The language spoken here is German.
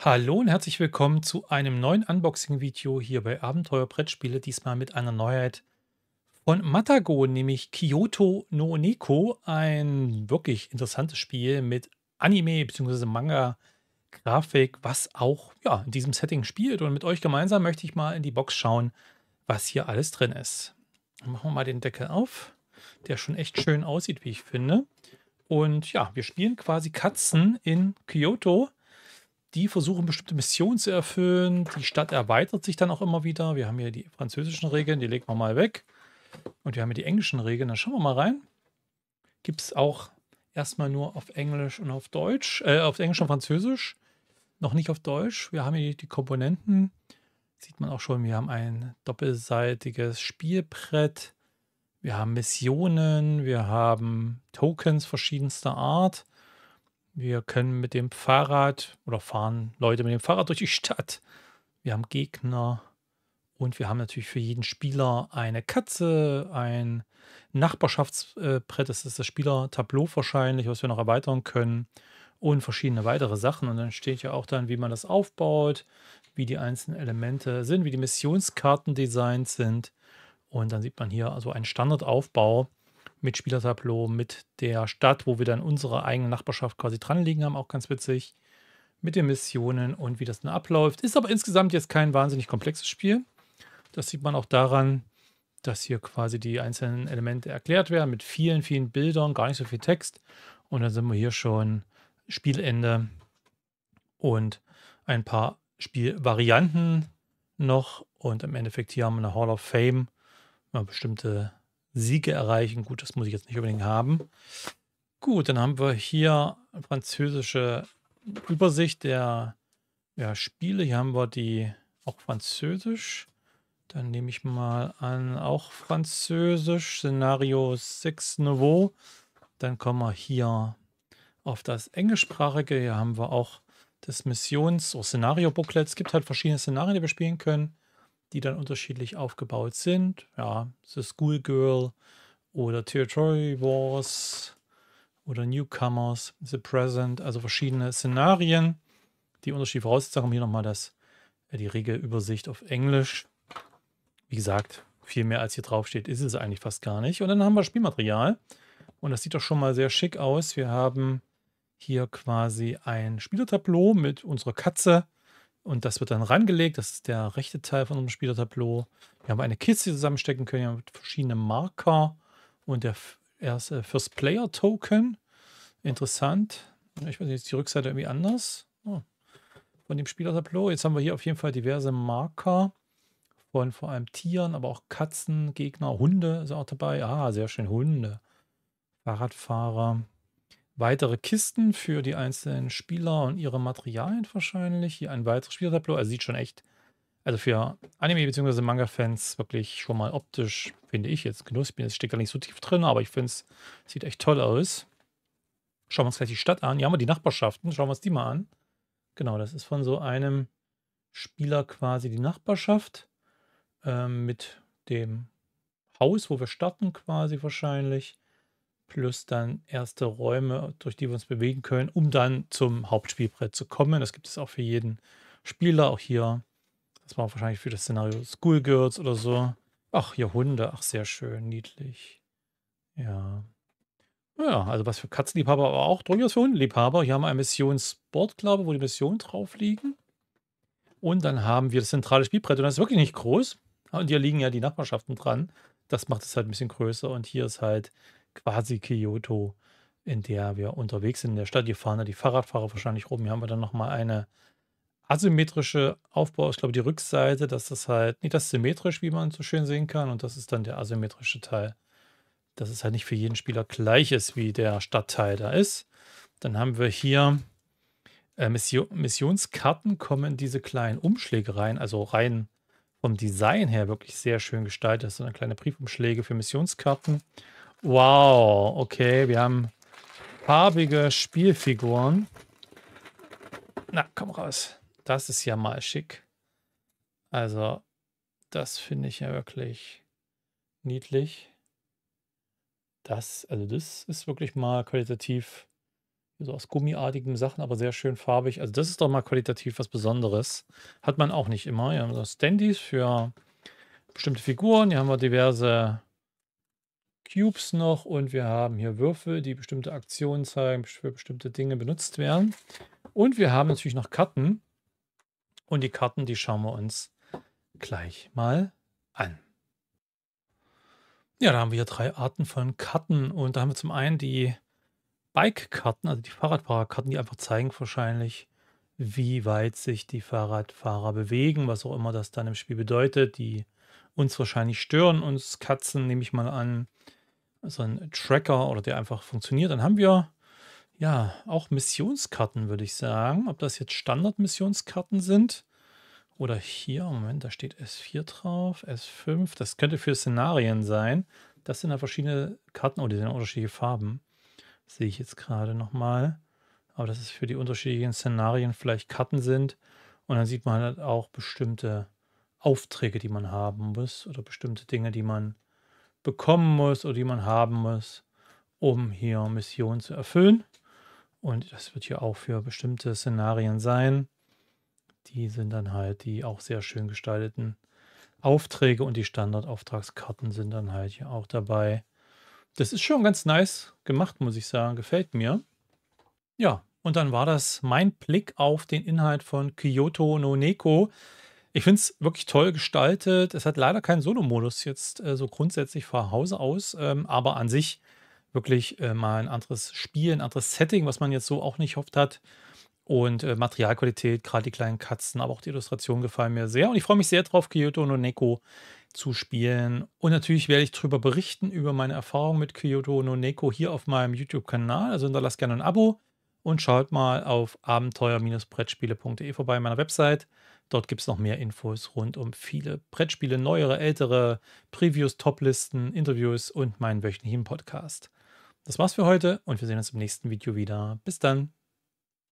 Hallo und herzlich willkommen zu einem neuen Unboxing-Video hier bei Abenteuer Brettspiele, diesmal mit einer Neuheit von Matago, nämlich Kyoto no Neko, ein wirklich interessantes Spiel mit Anime bzw. Manga-Grafik, was auch ja, in diesem Setting spielt. Und mit euch gemeinsam möchte ich mal in die Box schauen, was hier alles drin ist. machen wir mal den Deckel auf, der schon echt schön aussieht, wie ich finde. Und ja, wir spielen quasi Katzen in Kyoto die versuchen bestimmte Missionen zu erfüllen. Die Stadt erweitert sich dann auch immer wieder. Wir haben hier die französischen Regeln, die legen wir mal weg. Und wir haben hier die englischen Regeln. Dann schauen wir mal rein. Gibt es auch erstmal nur auf Englisch und auf Deutsch, äh, auf Englisch und Französisch, noch nicht auf Deutsch. Wir haben hier die Komponenten. Sieht man auch schon, wir haben ein doppelseitiges Spielbrett. Wir haben Missionen, wir haben Tokens verschiedenster Art. Wir können mit dem Fahrrad oder fahren Leute mit dem Fahrrad durch die Stadt. Wir haben Gegner und wir haben natürlich für jeden Spieler eine Katze, ein Nachbarschaftsbrett, das ist das Spielertableau wahrscheinlich, was wir noch erweitern können und verschiedene weitere Sachen. Und dann steht ja auch dann, wie man das aufbaut, wie die einzelnen Elemente sind, wie die Missionskarten designt sind. Und dann sieht man hier also einen Standardaufbau mit Spielertableau, mit der Stadt, wo wir dann unsere eigene Nachbarschaft quasi dran liegen haben, auch ganz witzig. Mit den Missionen und wie das dann abläuft. Ist aber insgesamt jetzt kein wahnsinnig komplexes Spiel. Das sieht man auch daran, dass hier quasi die einzelnen Elemente erklärt werden mit vielen, vielen Bildern, gar nicht so viel Text. Und dann sind wir hier schon Spielende und ein paar Spielvarianten noch. Und im Endeffekt hier haben wir eine Hall of Fame, mal bestimmte Siege erreichen. Gut, das muss ich jetzt nicht unbedingt haben. Gut, dann haben wir hier eine französische Übersicht der ja, Spiele. Hier haben wir die auch französisch. Dann nehme ich mal an, auch französisch, Szenario 6 Niveau. Dann kommen wir hier auf das englischsprachige. Hier haben wir auch das Missions- oder Szenario-Booklet. Es gibt halt verschiedene Szenarien, die wir spielen können die dann unterschiedlich aufgebaut sind. Ja, The Schoolgirl oder Territory Wars oder Newcomers, The Present, also verschiedene Szenarien. Die unterschiedlichen Voraussetzungen hier nochmal das, äh, die Regelübersicht auf Englisch. Wie gesagt, viel mehr als hier draufsteht, ist es eigentlich fast gar nicht. Und dann haben wir Spielmaterial. Und das sieht doch schon mal sehr schick aus. Wir haben hier quasi ein Spielertableau mit unserer Katze und das wird dann rangelegt. Das ist der rechte Teil von unserem Spielertableau. Wir haben eine Kiste zusammenstecken können. Wir haben verschiedene Marker. Und der erste äh, First Player Token. Interessant. Ich weiß nicht, ist die Rückseite irgendwie anders. Oh. Von dem Spielertableau. Jetzt haben wir hier auf jeden Fall diverse Marker von vor allem Tieren, aber auch Katzen, Gegner, Hunde sind auch dabei. Ah, sehr schön, Hunde. Fahrradfahrer, weitere Kisten für die einzelnen Spieler und ihre Materialien wahrscheinlich. Hier ein weiteres Spielertableau. Also sieht schon echt, also für Anime- bzw. Manga-Fans wirklich schon mal optisch, finde ich jetzt Genuss. Ich bin gar nicht so tief drin, aber ich finde es sieht echt toll aus. Schauen wir uns gleich die Stadt an. Hier haben wir die Nachbarschaften. Schauen wir uns die mal an. Genau, das ist von so einem Spieler quasi die Nachbarschaft ähm, mit dem Haus, wo wir starten quasi wahrscheinlich plus dann erste Räume, durch die wir uns bewegen können, um dann zum Hauptspielbrett zu kommen. Das gibt es auch für jeden Spieler, auch hier. Das war wahrscheinlich für das Szenario Schoolgirls oder so. Ach, hier Hunde. Ach, sehr schön, niedlich. Ja. Ja, also was für Katzenliebhaber, aber auch durchaus für Hundenliebhaber. Hier haben wir ein Missionsboard, glaube ich, wo die Missionen drauf liegen. Und dann haben wir das zentrale Spielbrett. Und das ist wirklich nicht groß. Und hier liegen ja die Nachbarschaften dran. Das macht es halt ein bisschen größer. Und hier ist halt quasi Kyoto, in der wir unterwegs sind. In der Stadt hier fahren die Fahrradfahrer wahrscheinlich rum. Hier haben wir dann nochmal eine asymmetrische Aufbau. Ich glaube, die Rückseite, halt, das ist halt nicht das symmetrisch, wie man so schön sehen kann. Und das ist dann der asymmetrische Teil. Dass es halt nicht für jeden Spieler gleich ist, wie der Stadtteil da ist. Dann haben wir hier äh, Mission, Missionskarten kommen in diese kleinen Umschläge rein, also rein vom Design her wirklich sehr schön gestaltet. Das sind dann kleine Briefumschläge für Missionskarten. Wow, okay, wir haben farbige Spielfiguren. Na, komm raus. Das ist ja mal schick. Also, das finde ich ja wirklich niedlich. Das, also das ist wirklich mal qualitativ so aus gummiartigen Sachen, aber sehr schön farbig. Also das ist doch mal qualitativ was Besonderes. Hat man auch nicht immer. Hier haben wir Standys für bestimmte Figuren. Hier haben wir diverse Cubes noch und wir haben hier Würfel, die bestimmte Aktionen zeigen, für bestimmte Dinge benutzt werden. Und wir haben natürlich noch Karten. Und die Karten, die schauen wir uns gleich mal an. Ja, da haben wir hier drei Arten von Karten. Und da haben wir zum einen die Bike-Karten, also die Fahrradfahrerkarten, die einfach zeigen wahrscheinlich, wie weit sich die Fahrradfahrer bewegen, was auch immer das dann im Spiel bedeutet. Die uns wahrscheinlich stören, uns Katzen, nehme ich mal an, so ein Tracker oder der einfach funktioniert. Dann haben wir ja auch Missionskarten, würde ich sagen. Ob das jetzt Standard-Missionskarten sind oder hier, Moment, da steht S4 drauf, S5. Das könnte für Szenarien sein. Das sind ja verschiedene Karten. Oh, die sind unterschiedliche Farben. sehe ich jetzt gerade nochmal. Aber das ist für die unterschiedlichen Szenarien vielleicht Karten sind. Und dann sieht man halt auch bestimmte Aufträge, die man haben muss oder bestimmte Dinge, die man bekommen muss oder die man haben muss, um hier Missionen zu erfüllen. Und das wird hier auch für bestimmte Szenarien sein. Die sind dann halt die auch sehr schön gestalteten Aufträge und die Standardauftragskarten sind dann halt hier auch dabei. Das ist schon ganz nice gemacht, muss ich sagen. Gefällt mir. Ja, und dann war das mein Blick auf den Inhalt von Kyoto no Neko. Ich finde es wirklich toll gestaltet. Es hat leider keinen Solo-Modus jetzt äh, so grundsätzlich von Hause aus, ähm, aber an sich wirklich äh, mal ein anderes Spiel, ein anderes Setting, was man jetzt so auch nicht hofft hat. Und äh, Materialqualität, gerade die kleinen Katzen, aber auch die Illustrationen gefallen mir sehr. Und ich freue mich sehr drauf, Kyoto no Neko zu spielen. Und natürlich werde ich darüber berichten, über meine Erfahrung mit Kyoto no Neko hier auf meinem YouTube-Kanal. Also hinterlasst gerne ein Abo und schaut mal auf abenteuer-brettspiele.de vorbei, meiner Website. Dort gibt es noch mehr Infos rund um viele Brettspiele, neuere, ältere, Previews, Toplisten, Interviews und meinen wöchentlichen Podcast. Das war's für heute und wir sehen uns im nächsten Video wieder. Bis dann.